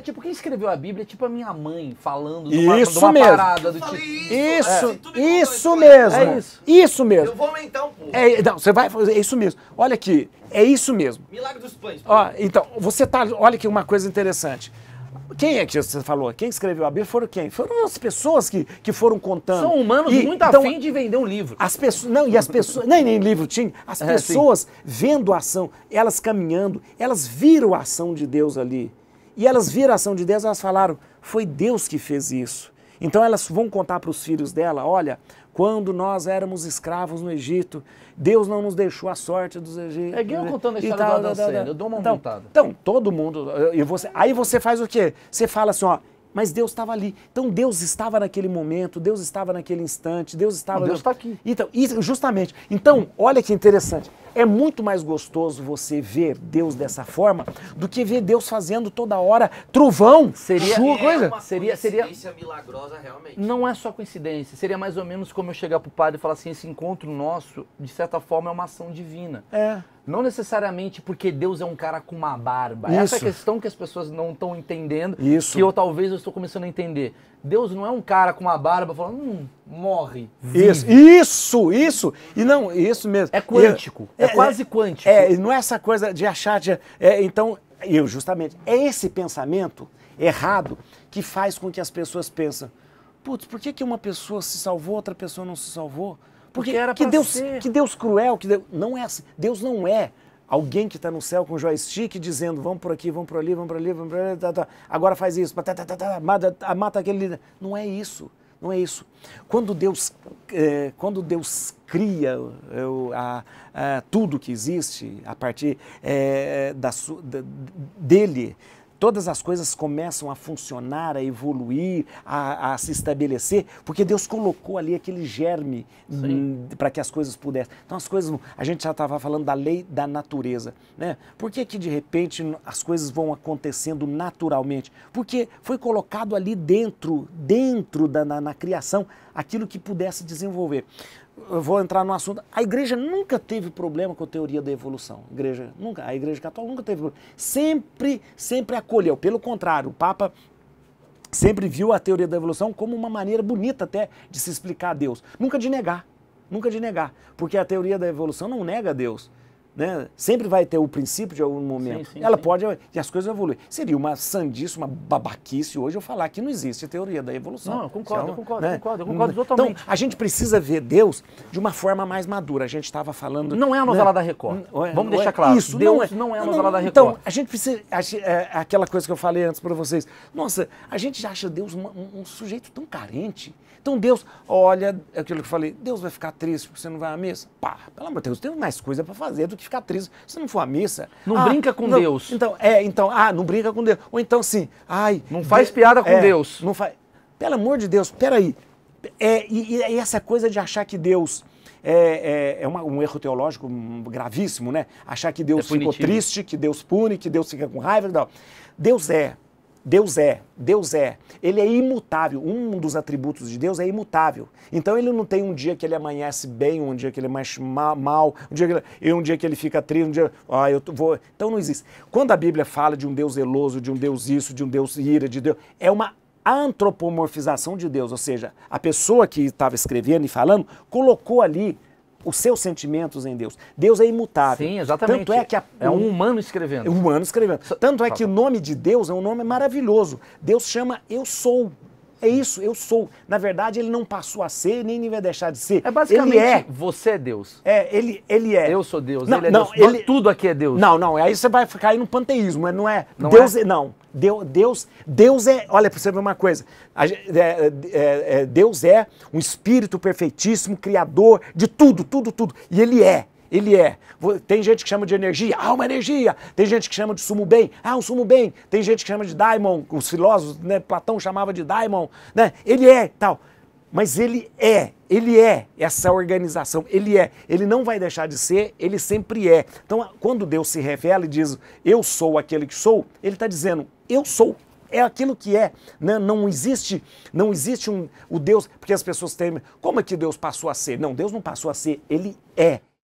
é tipo, quem escreveu a Bíblia é tipo a minha mãe falando de uma, isso de uma mesmo. parada do tipo. Isso, isso, é. isso mesmo. É isso. isso. mesmo. Eu vou aumentar um pouco. É, não, você vai fazer, é isso mesmo. Olha aqui, é isso mesmo. Milagre dos pães. Ó, então, você tá, olha aqui uma coisa interessante. Quem é que você falou? Quem escreveu a Bíblia foram quem? Foram as pessoas que, que foram contando. São humanos e, muito então, afim de vender um livro. As pessoas, não, e as pessoas, nem, nem livro tinha. As é, pessoas é, vendo a ação, elas caminhando, elas viram a ação de Deus ali. E elas viram a ação de Deus, elas falaram: foi Deus que fez isso. Então elas vão contar para os filhos dela: olha, quando nós éramos escravos no Egito, Deus não nos deixou a sorte dos egípcios. É eu contando a história da, do Adão Eu dou uma então, montada. Então, todo mundo. você, aí você faz o quê? Você fala assim: ó, mas Deus estava ali. Então Deus estava naquele momento, Deus estava naquele instante, Deus estava. Deus está aqui. Então, justamente. Então, olha que interessante. É muito mais gostoso você ver Deus dessa forma do que ver Deus fazendo toda hora trovão, seria chuva, é coisa. Uma seria seria milagrosa realmente. Não é só coincidência, seria mais ou menos como eu chegar pro padre e falar assim, esse encontro nosso, de certa forma é uma ação divina. É. Não necessariamente porque Deus é um cara com uma barba. Isso. Essa é a questão que as pessoas não estão entendendo. Isso. Que eu talvez eu estou começando a entender. Deus não é um cara com uma barba falando, hum, morre. Vive. Isso, isso, isso. E não, isso mesmo. É quântico. É, é quase é, quântico. É, não é essa coisa de achar. De, é, então, eu justamente. É esse pensamento errado que faz com que as pessoas pensam. Putz, por que, que uma pessoa se salvou, outra pessoa não se salvou? Porque, porque era que Deus, ser. que Deus cruel, que Deus, não é assim. Deus não é alguém que está no céu com joystick dizendo vamos por aqui, vamos por ali, vamos por ali, vamos por ali, tá, tá. agora faz isso, tá, tá, tá, tá, mata, mata aquele. Não é isso. Não é isso. Quando Deus, é, quando Deus cria eu, é, a, a, tudo que existe a partir é, da, da, dele, todas as coisas começam a funcionar, a evoluir, a, a se estabelecer, porque Deus colocou ali aquele germe hum, para que as coisas pudessem. Então as coisas, a gente já estava falando da lei da natureza, né? Por que que de repente as coisas vão acontecendo naturalmente? Porque foi colocado ali dentro, dentro da na, na criação, aquilo que pudesse desenvolver eu vou entrar no assunto. A igreja nunca teve problema com a teoria da evolução. A igreja nunca, a igreja católica nunca teve problema. Sempre, sempre acolheu. Pelo contrário, o Papa sempre viu a teoria da evolução como uma maneira bonita até de se explicar a Deus. Nunca de negar, nunca de negar, porque a teoria da evolução não nega a Deus. Né? Sempre vai ter o princípio de algum momento. Sim, sim, Ela sim. pode. E as coisas evoluem. Seria uma sandice, uma babaquice hoje eu falar que não existe teoria da evolução. Não, eu concordo, é eu concordo, né? concordo, eu concordo então, totalmente. Então, a gente precisa ver Deus de uma forma mais madura. A gente estava falando. Não é a novela né? da Record. Não, hum, Vamos deixar claro. Isso, Deus não é, não é a novela não, da Record. Então, a gente precisa. A, é, aquela coisa que eu falei antes para vocês. Nossa, a gente acha Deus um, um, um sujeito tão carente. Então, Deus, olha é aquilo que eu falei, Deus vai ficar triste porque você não vai à mesa? Pá, pelo amor de Deus, tem mais coisa para fazer do que ficar triste. Se não for à missa. Não ah, brinca com não, Deus. Então, é, então, ah, não brinca com Deus. Ou então, sim, ai. Não faz de, piada com é, Deus. Não faz. Pelo amor de Deus, peraí. É, e, e essa coisa de achar que Deus. É, é, é uma, um erro teológico gravíssimo, né? Achar que Deus é ficou triste, que Deus pune, que Deus fica com raiva. Não. Deus é Deus é, Deus é, ele é imutável, um dos atributos de Deus é imutável. Então ele não tem um dia que ele amanhece bem, um dia que ele é mais mal, um dia que ele, e um dia que ele fica triste, um dia, ah, eu vou. Então não existe. Quando a Bíblia fala de um Deus zeloso, de um Deus isso, de um Deus ira, de Deus, é uma antropomorfização de Deus, ou seja, a pessoa que estava escrevendo e falando colocou ali os seus sentimentos em Deus. Deus é imutável. Sim, exatamente. Tanto é que a, é um humano escrevendo. É um humano escrevendo. Tanto é que o nome de Deus é um nome maravilhoso. Deus chama eu sou. É isso, eu sou. Na verdade, ele não passou a ser nem vai deixar de ser. É basicamente ele é. você é Deus. É, ele, ele é. Eu sou Deus, não, ele é não, Deus. Ele... Tudo aqui é Deus. Não, não, aí você vai ficar aí no panteísmo, não é? Não Deus, é? é não. Deus, Deus é, olha para você ver uma coisa, é, é, é, Deus é um espírito perfeitíssimo, criador de tudo, tudo, tudo. E ele é, ele é. Tem gente que chama de energia, ah, uma energia. Tem gente que chama de sumo bem, ah, um sumo bem. Tem gente que chama de daimon, os filósofos, né, Platão chamava de daimon, né? Ele é tal. Mas ele é, ele é essa organização, ele é, ele não vai deixar de ser, ele sempre é. Então, quando Deus se revela e diz, eu sou aquele que sou, ele está dizendo, eu sou. É aquilo que é. Né? Não existe, não existe um, o Deus, porque as pessoas temem. Como é que Deus passou a ser? Não, Deus não passou a ser, ele é.